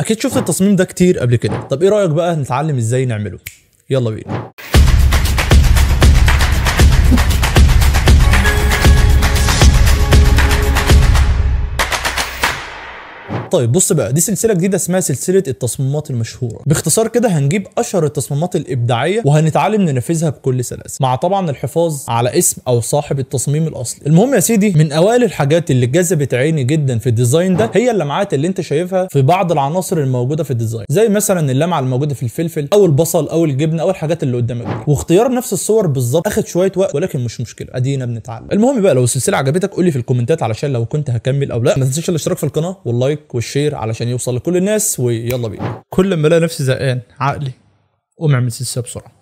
اكيد شفت التصميم ده كتير قبل كده طب ايه رايك بقى نتعلم ازاي نعمله يلا بينا طيب بص بقى دي سلسله جديده اسمها سلسله التصميمات المشهوره باختصار كده هنجيب اشهر التصميمات الابداعيه وهنتعلم ننفذها بكل سلاسه مع طبعا الحفاظ على اسم او صاحب التصميم الاصلي المهم يا سيدي من اوائل الحاجات اللي جذبت عيني جدا في الديزاين ده هي اللمعات اللي انت شايفها في بعض العناصر الموجوده في الديزاين زي مثلا اللمعه الموجوده في الفلفل او البصل او الجبنه او الحاجات اللي قدامك دي واختيار نفس الصور بالظبط اخد شويه وقت ولكن مش مشكله ادينا بنتعلم المهم بقى لو السلسله عجبتك قول لي في الكومنتات علشان لو كنت هكمل او لا ما تنساش الاشتراك في القناه واللايك والشير علشان يوصل لكل الناس ويلا بينا كل ما الاقي نفسي زقان عقلي قوم اعمل سلسله بسرعه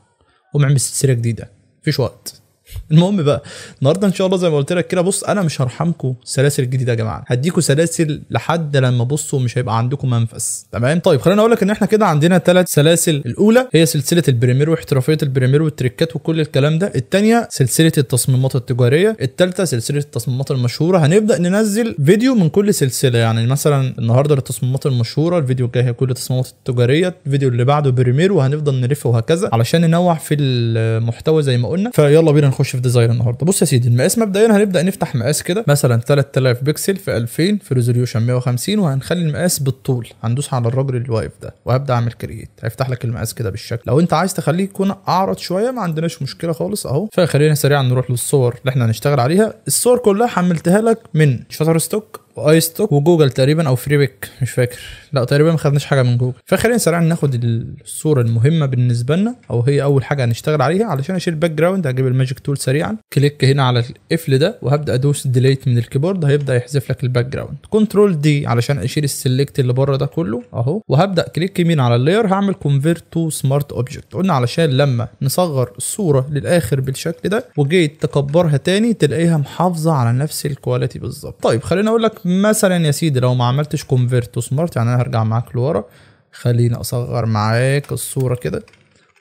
قوم اعمل سلسله جديده مفيش وقت المهم بقى النهارده ان شاء الله زي ما قلت لك كده بص انا مش هرحمكم السلاسل الجديده يا جماعه هديكوا سلاسل لحد لما بصوا مش هيبقى عندكم منفس تمام طيب خليني اقول لك ان احنا كده عندنا ثلاث سلاسل الاولى هي سلسله البريمير واحترافيه البريمير والتريكات وكل الكلام ده الثانيه سلسله التصميمات التجاريه الثالثه سلسله التصميمات المشهوره هنبدا ننزل فيديو من كل سلسله يعني مثلا النهارده للتصميمات المشهوره الفيديو الجاي هي كل التصميمات التجاريه الفيديو اللي بعده بريمير وهنفضل نلف وهكذا علشان ننوع في المحتوى زي ما قلنا فيلا بينا نخش نخش في ديزاين النهارده بص يا سيدي المقاس مبدئيا هنبدا نفتح مقاس كده مثلا 3000 بكسل في 2000 في ريزوليوشن 150 وهنخلي المقاس بالطول هندوس على الراجل اللي واقف ده وهبدا اعمل كرييت هيفتح لك المقاس كده بالشكل لو انت عايز تخليه يكون اعرض شويه ما عندناش مشكله خالص اهو فخلينا سريعا نروح للصور اللي احنا هنشتغل عليها الصور كلها حملتها لك من شاتر ستوك وايستوك وجوجل تقريبا او فريبك مش فاكر لا تقريبا ما خدناش حاجه من جوجل فخلينا سريعا ناخد الصوره المهمه بالنسبه لنا او هي اول حاجه هنشتغل عليها علشان اشيل الباك جراوند هجيب الماجيك تول سريعا كليك هنا على القفل ده وهبدا ادوس ديليت من الكيبورد هيبدا يحذف لك الباك جراوند كنترول دي علشان اشيل السلكت اللي بره ده كله اهو وهبدا كليك يمين على اللاير هعمل كونفيرت تو سمارت اوبجكت قلنا علشان لما نصغر الصوره للاخر بالشكل ده وجيت تكبرها تاني تلاقيها محافظه على نفس الكواليتي بالظبط طيب خليني اقول لك مثلا يا سيدي لو ما عملتش كونفيرت تو سمارت يعني انا هرجع معاك لورا خليني اصغر معاك الصوره كده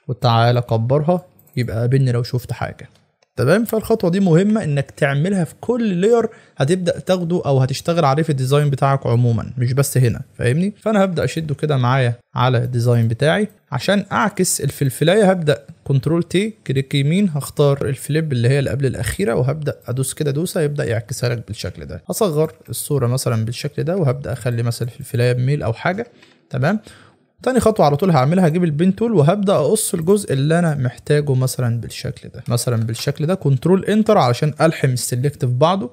وتعالى كبرها يبقى قابلني لو شفت حاجه تمام فالخطوه دي مهمه انك تعملها في كل لير هتبدا تاخده او هتشتغل عليه في الديزاين بتاعك عموما مش بس هنا فاهمني فانا هبدا اشده كده معايا على الديزاين بتاعي عشان اعكس الفلفلايه هبدا كنترول تي كليك يمين هختار الفليب اللي هي اللي قبل الاخيره وهبدا ادوس كده دوسه يبدا يعكسها لك بالشكل ده هصغر الصوره مثلا بالشكل ده وهبدا اخلي مثلا الفلفلايه بميل او حاجه تمام تاني خطوه على طول هعملها هجيب البين تول وهبدا اقص الجزء اللي انا محتاجه مثلا بالشكل ده مثلا بالشكل ده كنترول انتر علشان الحم السلكت في بعضه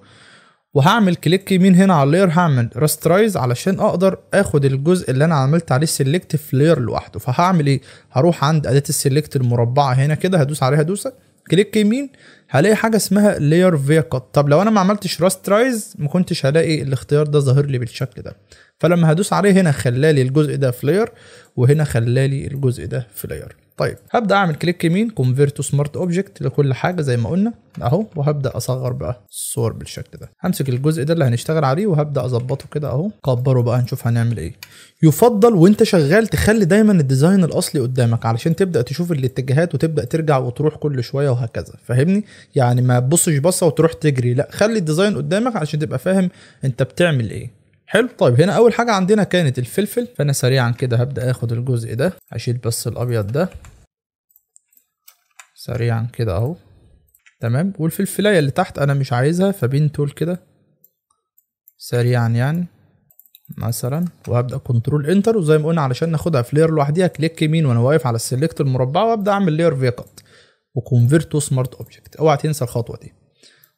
وهعمل كليك يمين هنا على اللاير هعمل راسترايز علشان اقدر اخد الجزء اللي انا عملت عليه سلكت في لير لوحده فهعمل ايه هروح عند اداه السلكت المربعه هنا كده هدوس عليها دوسه كليك يمين هلاقي حاجه اسمها layer via كات طب لو انا ما عملتش راسترايز ما كنتش هلاقي الاختيار ده ظاهر لي بالشكل ده فلما هدوس عليه هنا خلالي الجزء ده في layer وهنا خلالي الجزء ده في layer طيب هبدا اعمل كليك يمين كونفيرت تو سمارت اوبجكت لكل حاجه زي ما قلنا اهو وهبدا اصغر بقى الصور بالشكل ده همسك الجزء ده اللي هنشتغل عليه وهبدا اظبطه كده اهو كبره بقى نشوف هنعمل ايه يفضل وانت شغال تخلي دايما الديزاين الاصلي قدامك علشان تبدا تشوف الاتجاهات وتبدا ترجع وتروح كل شويه وهكذا فاهمني يعني ما تبصش بصه وتروح تجري لا خلي الديزاين قدامك علشان تبقى فاهم انت بتعمل ايه حلو طيب هنا اول حاجه عندنا كانت الفلفل فانا سريعا كده هبدا اخد الجزء ده هشيل بس الابيض ده سريعا كده اهو تمام والفلفلايه اللي تحت انا مش عايزها فبين تول كده سريعا يعني مثلا وهبدا كنترول انتر وزي ما قلنا علشان ناخدها في لير لوحديها كليك يمين وانا واقف على السلكت المربعه وابدا اعمل لير فيقط وكونفيرت تو سمارت اوبجكت اوعى تنسى الخطوه دي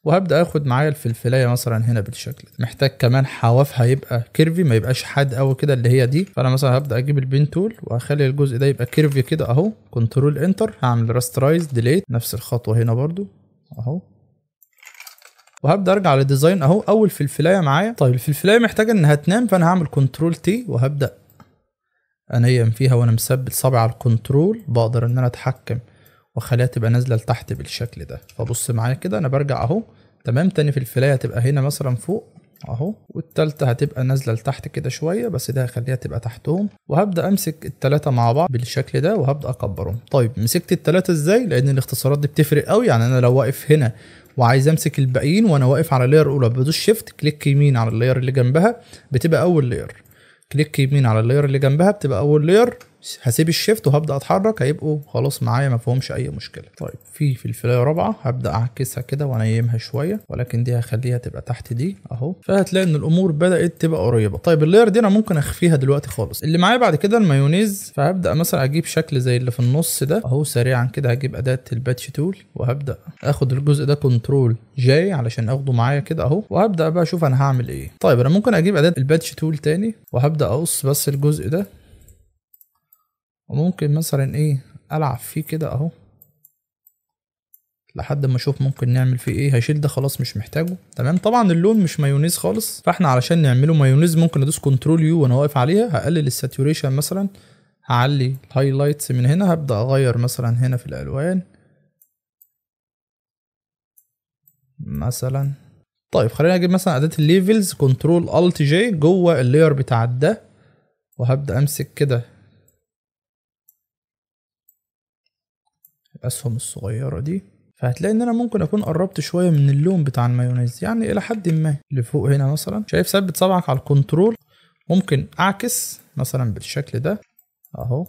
وهبدا اخد معايا الفلفلايه مثلا هنا بالشكل محتاج كمان حوافها يبقى كيرفي ما يبقاش حاد قوي كده اللي هي دي فانا مثلا هبدا اجيب البين تول واخلي الجزء ده يبقى كيرفي كده اهو كنترول انتر هعمل راسترايز ديليت نفس الخطوه هنا برضو اهو وهبدا ارجع للديزاين اهو اول فلفلايه معايا طيب الفلفلايه محتاجه انها تنام فانا هعمل كنترول تي وهبدا انيم فيها وانا مثبت صبعي على الكنترول بقدر ان انا اتحكم وخليها تبقى نازله لتحت بالشكل ده فبص معايا كده انا برجع اهو تمام تاني في الفلايه هتبقى هنا مثلا فوق اهو والتالتة هتبقى نازلة لتحت كده شوية بس ده هخليها تبقى تحتهم وهبدأ امسك التلاتة مع بعض بالشكل ده وهبدأ اكبرهم طيب مسكت التلاتة ازاي لان الاختصارات دي بتفرق قوي يعني انا لو واقف هنا وعايز امسك الباقيين وانا واقف على اللاير الاولى بدوس شيفت كليك يمين على اللاير اللي جنبها بتبقى اول لاير كليك يمين على اللاير اللي جنبها بتبقى اول لاير هسيب الشيفت وهبدا اتحرك هيبقوا خلاص معايا ما فيهمش اي مشكله طيب في في الفلايه رابعه هبدا اعكسها كده وانيمها شويه ولكن دي هخليها تبقى تحت دي اهو فهتلاقي ان الامور بدات تبقى قريبه طيب اللاير دي انا ممكن اخفيها دلوقتي خالص اللي معايا بعد كده المايونيز فهبدا مثلا اجيب شكل زي اللي في النص ده اهو سريعا كده هجيب اداه الباتش تول وهبدا اخد الجزء ده كنترول جاي علشان اخده معايا كده اهو وهبدا بقى اشوف انا هعمل ايه طيب انا ممكن اجيب اداه الباتش تول تاني وهبدا اقص بس الجزء ده وممكن مثلا ايه العب فيه كده اهو لحد ما اشوف ممكن نعمل فيه ايه هشيل ده خلاص مش محتاجه تمام طبعا اللون مش مايونيز خالص فاحنا علشان نعمله مايونيز ممكن ادوس كنترول يو وانا واقف عليها هقلل الساتوريشن مثلا هعلي الهايلايتس من هنا هبدا اغير مثلا هنا في الالوان مثلا طيب خلينا اجيب مثلا اداه الليفلز كنترول الت جي جوه اللاير بتاع ده وهبدا امسك كده الاسهم الصغيره دي فهتلاقي ان انا ممكن اكون قربت شويه من اللون بتاع المايونيز يعني الى حد ما لفوق هنا مثلا شايف ثبت صبعك على الكنترول ممكن اعكس مثلا بالشكل ده اهو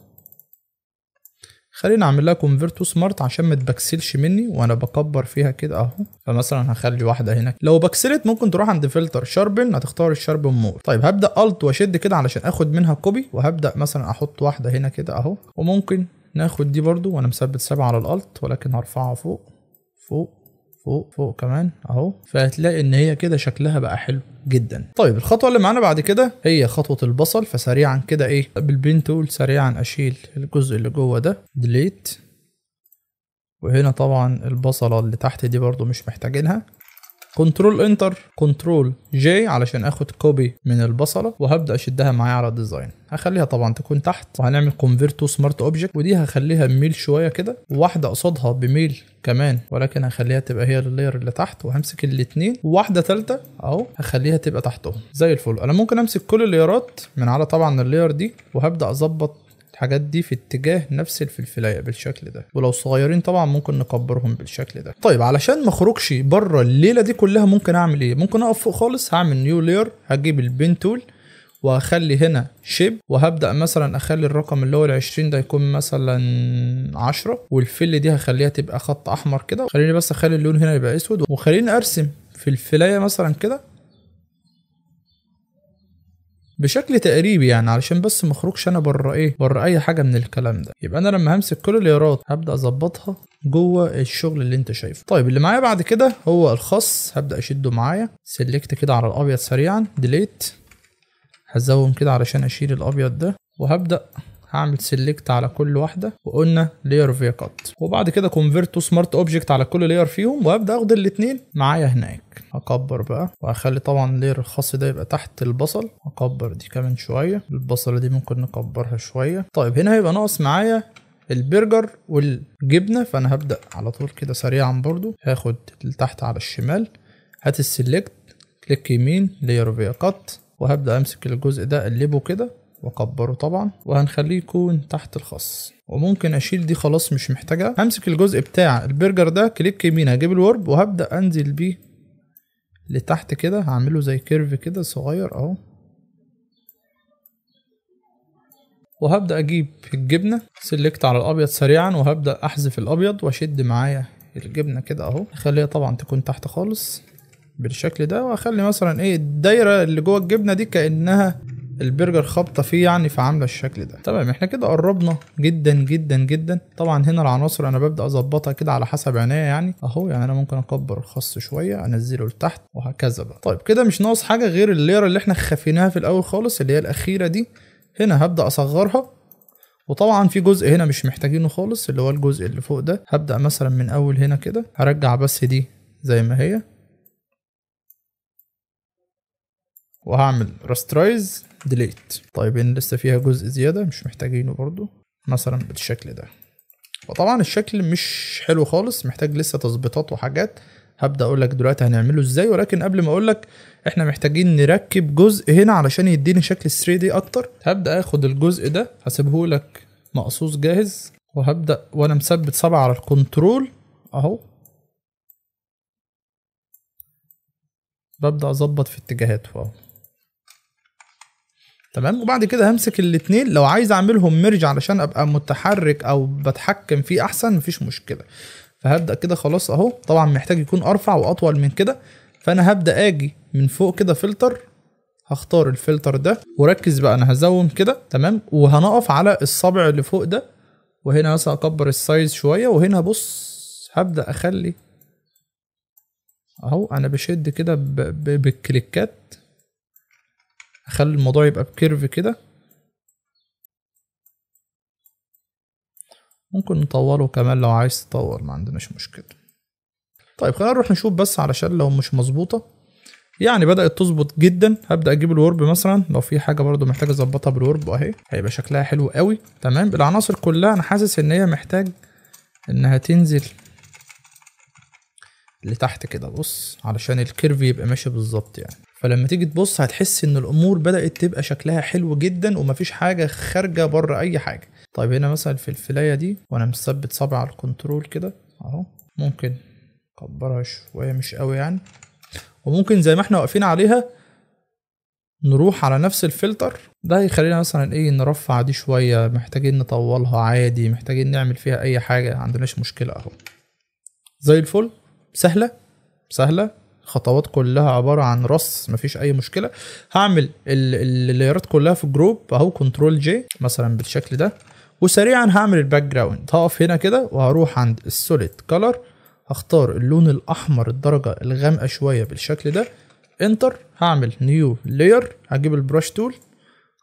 خلينا اعمل لها كونفرت سمارت عشان ما تبكسلش مني وانا بكبر فيها كده اهو فمثلا هخلي واحده هنا لو بكسلت ممكن تروح عند فلتر شاربن هتختار الشاربن مور طيب هبدا الت واشد كده علشان اخد منها كوبي وهبدا مثلا احط واحده هنا كده اهو وممكن ناخد دي برضو وانا مثبت سبعة على الالت ولكن هرفعها فوق فوق فوق فوق كمان اهو فهتلاقي ان هي كده شكلها بقى حلو جدا طيب الخطوه اللي معانا بعد كده هي خطوه البصل فسريعا كده ايه بالبين تول سريعا اشيل الجزء اللي جوه ده ديليت وهنا طبعا البصله اللي تحت دي برضو مش محتاجينها كنترول انتر كنترول جي علشان اخد كوبي من البصله وهبدا اشدها معايا على الديزاين هخليها طبعا تكون تحت وهنعمل كونفرت تو سمارت اوبجكت ودي هخليها بميل شويه كده وواحده قصادها بميل كمان ولكن هخليها تبقى هي اللاير اللي تحت وهمسك الاثنين وواحده ثالثه اهو هخليها تبقى تحتهم زي الفل انا ممكن امسك كل الليرات من على طبعا اللاير دي وهبدا اظبط الحاجات دي في اتجاه نفس الفلفلايه بالشكل ده ولو صغيرين طبعا ممكن نكبرهم بالشكل ده طيب علشان ما اخرجش بره الليله دي كلها ممكن اعمل ايه ممكن اقف فوق خالص هعمل نيو لير هجيب البين تول وهخلي هنا شيب وهبدأ مثلا أخلي الرقم اللي هو 20 ده يكون مثلا 10 والفل دي هخليها تبقى خط أحمر كده خليني بس أخلي اللون هنا يبقى أسود وخليني أرسم في الفلاية مثلا كده بشكل تقريبي يعني علشان بس ما اخرجش انا بره ايه بره اي حاجه من الكلام ده يبقى انا لما همسك كل اليارات هبدا اظبطها جوه الشغل اللي انت شايفه طيب اللي معايا بعد كده هو الخاص هبدا اشده معايا سيلكت كده على الابيض سريعا ديليت هزوم كده علشان اشيل الابيض ده وهبدا هعمل سيلكت على كل واحده وقلنا لير في كات وبعد كده كونفيرت تو سمارت اوبجكت على كل لير فيهم وابدا اخد الاثنين معايا هناك اكبر بقى واخلي طبعا لير الخاص ده يبقى تحت البصل اكبر دي كمان شويه البصله دي ممكن نكبرها شويه طيب هنا هيبقى ناقص معايا البرجر والجبنه فانا هبدا على طول كده سريعا برضو هاخد تحت على الشمال هات السيلكت كليك يمين لير فيا كات وهبدا امسك الجزء ده اقلبه كده واكبره طبعا وهنخليه يكون تحت الخاص وممكن اشيل دي خلاص مش محتاجها همسك الجزء بتاع البرجر ده كليك يمين هجيب الورب وهبدا انزل بيه لتحت كده هعمله زي كيرف كده صغير اهو وهبدا اجيب الجبنه سلكت على الابيض سريعا وهبدا احذف الابيض واشد معايا الجبنه كده اهو اخليها طبعا تكون تحت خالص بالشكل ده واخلي مثلا ايه الدايره اللي جوه الجبنه دي كانها البرجر خابطه فيه يعني فعامله الشكل ده تمام احنا كده قربنا جدا جدا جدا طبعا هنا العناصر انا ببدا اظبطها كده على حسب عينيا يعني اهو يعني انا ممكن اكبر الخص شويه انزله لتحت وهكذا بقى طيب كده مش ناقص حاجه غير الليره اللي احنا خفيناها في الاول خالص اللي هي الاخيره دي هنا هبدا اصغرها وطبعا في جزء هنا مش محتاجينه خالص اللي هو الجزء اللي فوق ده هبدا مثلا من اول هنا كده هرجع بس دي زي ما هي وهعمل راسترايز ديليت طيب ان لسه فيها جزء زياده مش محتاجينه برضو مثلا بالشكل ده وطبعا الشكل مش حلو خالص محتاج لسه تظبيطات وحاجات هبدا اقول لك دلوقتي هنعمله ازاي ولكن قبل ما اقول لك احنا محتاجين نركب جزء هنا علشان يديني شكل 3 دي اكتر هبدا اخد الجزء ده هسيبه لك مقصوص جاهز وهبدا وانا مثبت صبع على الكنترول اهو ببدا اظبط في اتجاهاته اهو تمام وبعد كده همسك الاثنين لو عايز اعملهم ميرج علشان ابقى متحرك او بتحكم فيه احسن مفيش مشكله فهبدا كده خلاص اهو طبعا محتاج يكون ارفع واطول من كده فانا هبدا اجي من فوق كده فلتر هختار الفلتر ده وركز بقى انا هزوم كده تمام وهنقف على الصبع اللي فوق ده وهنا مثلا اكبر السايز شويه وهنا بص هبدا اخلي اهو انا بشد كده بالكليكات اخلي الموضوع يبقى بكيرف كده ممكن نطوله كمان لو عايز تطور ما عندناش مشكله طيب خلينا نروح نشوف بس علشان لو مش مظبوطه يعني بدات تظبط جدا هبدا اجيب الورب مثلا لو في حاجه برضو محتاج اظبطها بالورب اهي هيبقى شكلها حلو قوي تمام العناصر كلها انا حاسس ان هي محتاج انها تنزل لتحت كده بص علشان الكيرف يبقى ماشي بالظبط يعني فلما تيجي تبص هتحس ان الامور بدات تبقى شكلها حلو جدا ومفيش حاجه خارجه بره اي حاجه طيب هنا مثلا في الفلايه دي وانا مثبت صبع على الكنترول كده اهو ممكن اكبرها شويه مش قوي يعني وممكن زي ما احنا واقفين عليها نروح على نفس الفلتر ده هيخلينا مثلا ايه نرفع دي شويه محتاجين نطولها عادي محتاجين نعمل فيها اي حاجه عندناش مشكله اهو زي الفل سهله سهله خطوات كلها عباره عن رص مفيش اي مشكله هعمل اللايرات كلها في جروب اهو كنترول جي مثلا بالشكل ده وسريعا هعمل الباك جراوند هقف هنا كده وهروح عند السوليد كلر هختار اللون الاحمر الدرجه الغامقه شويه بالشكل ده انتر هعمل نيو لاير هجيب البرش تول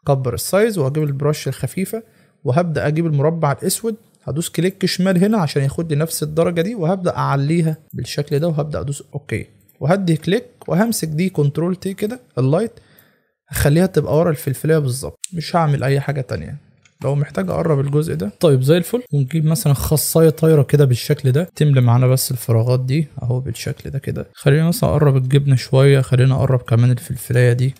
كبر السايز وهجيب البرش الخفيفه وهبدا اجيب المربع الاسود هدوس كليك شمال هنا عشان ياخد لي نفس الدرجه دي وهبدا اعليها بالشكل ده وهبدا ادوس اوكي وهدي كليك وهمسك دي كنترول تي كده اللايت هخليها تبقى ورا الفلفلية بالظبط مش هعمل اي حاجه تانية لو محتاج اقرب الجزء ده طيب زي الفل ونجيب مثلا خصايه طايره كده بالشكل ده تملى معانا بس الفراغات دي اهو بالشكل ده كده خلينا مثلا اقرب الجبنه شويه خلينا اقرب كمان الفلفلية دي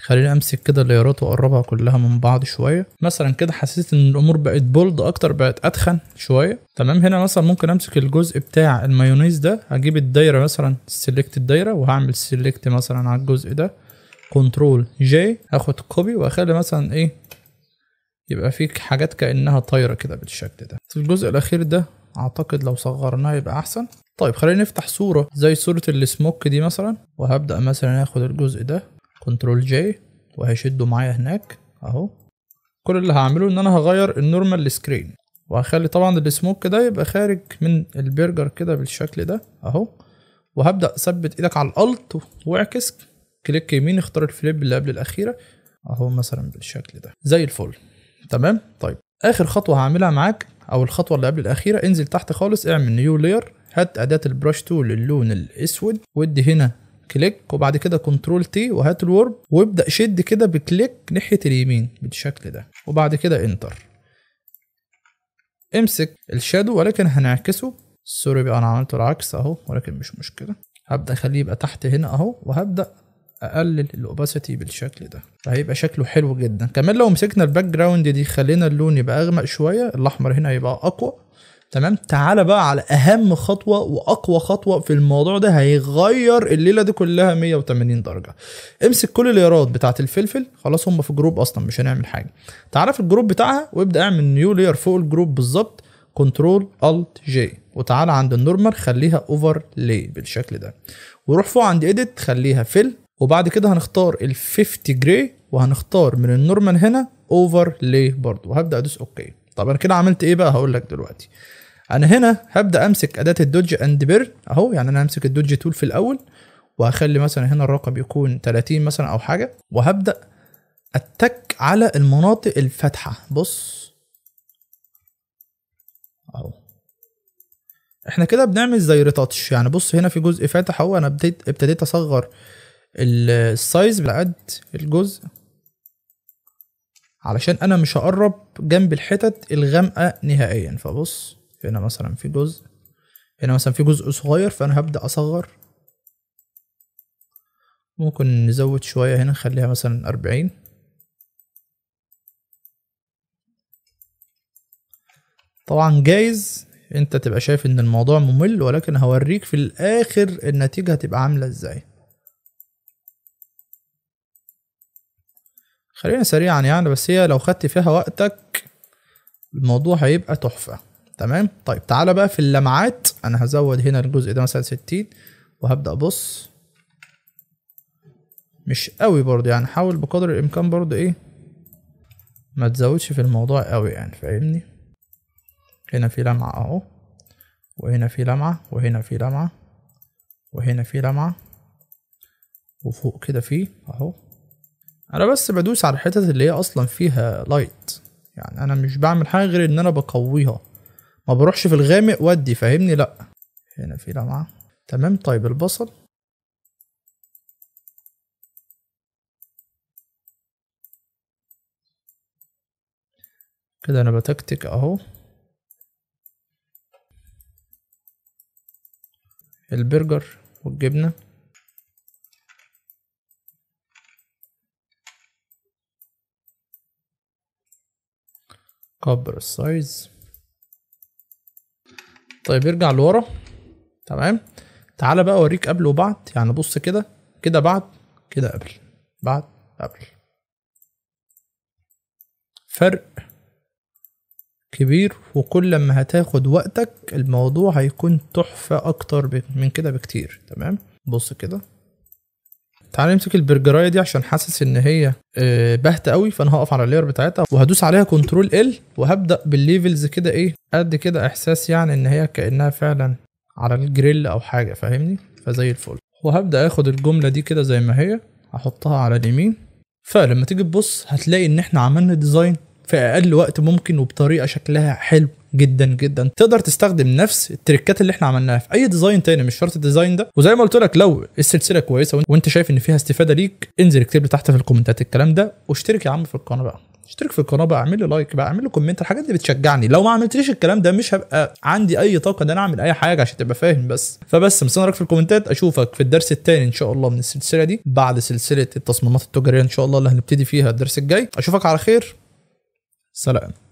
خليني امسك كده الليارات واقربها كلها من بعض شويه مثلا كده حسيت ان الامور بقت بولد اكتر بقت اتخن شويه تمام هنا مثلا ممكن امسك الجزء بتاع المايونيز ده هجيب الدايره مثلا سيلكت الدايره وهعمل سيلكت مثلا على الجزء ده كنترول جي اخد كوبي واخلي مثلا ايه يبقى فيك حاجات كانها طايره كده بالشكل ده في الجزء الاخير ده اعتقد لو صغرناه يبقى احسن طيب خلينا نفتح صوره زي صوره السموك دي مثلا وهبدا مثلا اخد الجزء ده كنترول جي وهيشده معايا هناك اهو كل اللي هعمله ان انا هغير النورمال سكرين وهخلي طبعا السموك ده يبقى خارج من البرجر كده بالشكل ده اهو وهبدا اثبت ايدك على الالت واعكس كليك يمين اختار الفليب اللي قبل الاخيره اهو مثلا بالشكل ده زي الفل تمام طيب اخر خطوه هعملها معاك او الخطوه اللي قبل الاخيره انزل تحت خالص اعمل نيو لير هات اداه البرش تول اللون الاسود وادي هنا كليك وبعد كده كنترول تي وهات الورب وابدا شد كده بكليك ناحيه اليمين بالشكل ده وبعد كده انتر امسك الشادو ولكن هنعكسه سوري بقى انا عملته العكس اهو ولكن مش مشكله هبدا اخليه يبقى تحت هنا اهو وهبدا اقلل الاوباسيتي بالشكل ده فهيبقى شكله حلو جدا كمان لو مسكنا الباك جراوند دي خلينا اللون يبقى اغمق شويه الاحمر هنا يبقى اقوى تمام تعال بقى على اهم خطوه واقوى خطوه في الموضوع ده هيغير الليله دي كلها 180 درجه امسك كل الليرات بتاعه الفلفل خلاص هم في جروب اصلا مش هنعمل حاجه تعرف الجروب بتاعها وابدا اعمل نيو لير فوق الجروب بالظبط كنترول الت جي وتعالى عند النورمال خليها اوفر لي بالشكل ده وروح فوق عند اديت خليها فيل وبعد كده هنختار ال 50 جراي وهنختار من النورمال هنا اوفر لي برضه وهبدا ادوس اوكي طب انا كده عملت ايه بقى هقول لك دلوقتي انا هنا هبدا امسك اداه الدوج اند بيرن اهو يعني انا همسك الدوج تول في الاول وهخلي مثلا هنا الرقم يكون 30 مثلا او حاجه وهبدا اتك على المناطق الفاتحه بص اهو احنا كده بنعمل زي ريتاتش يعني بص هنا في جزء فاتح اهو انا ابتديت ابتديت اصغر السايز لقد الجزء علشان انا مش هقرب جنب الحتت الغامقه نهائيا فبص هنا مثلا في جزء هنا مثلا في جزء صغير فانا هبدأ اصغر ممكن نزود شوية هنا نخليها مثلا أربعين طبعا جايز انت تبقى شايف ان الموضوع ممل ولكن هوريك في الاخر النتيجة هتبقى عاملة ازاي خلينا سريعا يعني بس هي لو خدت فيها وقتك الموضوع هيبقى تحفة تمام طيب تعالى بقى في اللمعات انا هزود هنا الجزء ده مثلا 60 وهبدا ابص مش قوي برضه يعني حاول بقدر الامكان برضه ايه ما تزودش في الموضوع قوي يعني فاهمني هنا في لمعه اهو وهنا في لمعه وهنا في لمعه وهنا في لمعه وفوق كده فيه اهو انا بس بدوس على الحتت اللي هي اصلا فيها لايت يعني انا مش بعمل حاجه غير ان انا بقويها ما بروحش في الغامق ودي فاهمني لا هنا في لمعه تمام طيب البصل كده انا بتكتك اهو البرجر والجبنه كبر السايز طيب ارجع لورا تمام تعالى بقى اوريك قبل وبعد يعني بص كده كده بعد كده قبل بعد قبل فرق كبير وكل لما هتاخد وقتك الموضوع هيكون تحفة أكتر من كده بكتير تمام بص كده تعالى نمسك البرجرايه دي عشان حاسس ان هي آه، باهته قوي فانا هقف على اللير بتاعتها وهدوس عليها كنترول ال وهبدا بالليفلز كده ايه قد كده احساس يعني ان هي كانها فعلا على الجريل او حاجه فاهمني فزي الفل وهبدا اخد الجمله دي كده زي ما هي احطها على اليمين فلما تيجي تبص هتلاقي ان احنا عملنا ديزاين في اقل وقت ممكن وبطريقه شكلها حلو جدا جدا تقدر تستخدم نفس التريكات اللي احنا عملناها في اي ديزاين تاني مش شرط الديزاين ده وزي ما قلت لك لو السلسله كويسه وانت شايف ان فيها استفاده ليك انزل اكتب لي تحت في الكومنتات الكلام ده واشترك يا عم في القناه بقى اشترك في القناه بقى اعمل لي لايك بقى اعمل لي كومنت الحاجات دي بتشجعني لو ما عملتليش الكلام ده مش هبقى عندي اي طاقه ان انا اعمل اي حاجه عشان تبقى فاهم بس فبس مستني رايك في الكومنتات اشوفك في الدرس الثاني ان شاء الله من السلسله دي بعد سلسله التصميمات التجاريه ان شاء الله اللي هنبتدي فيها الدرس الجاي اشوفك على خير سلام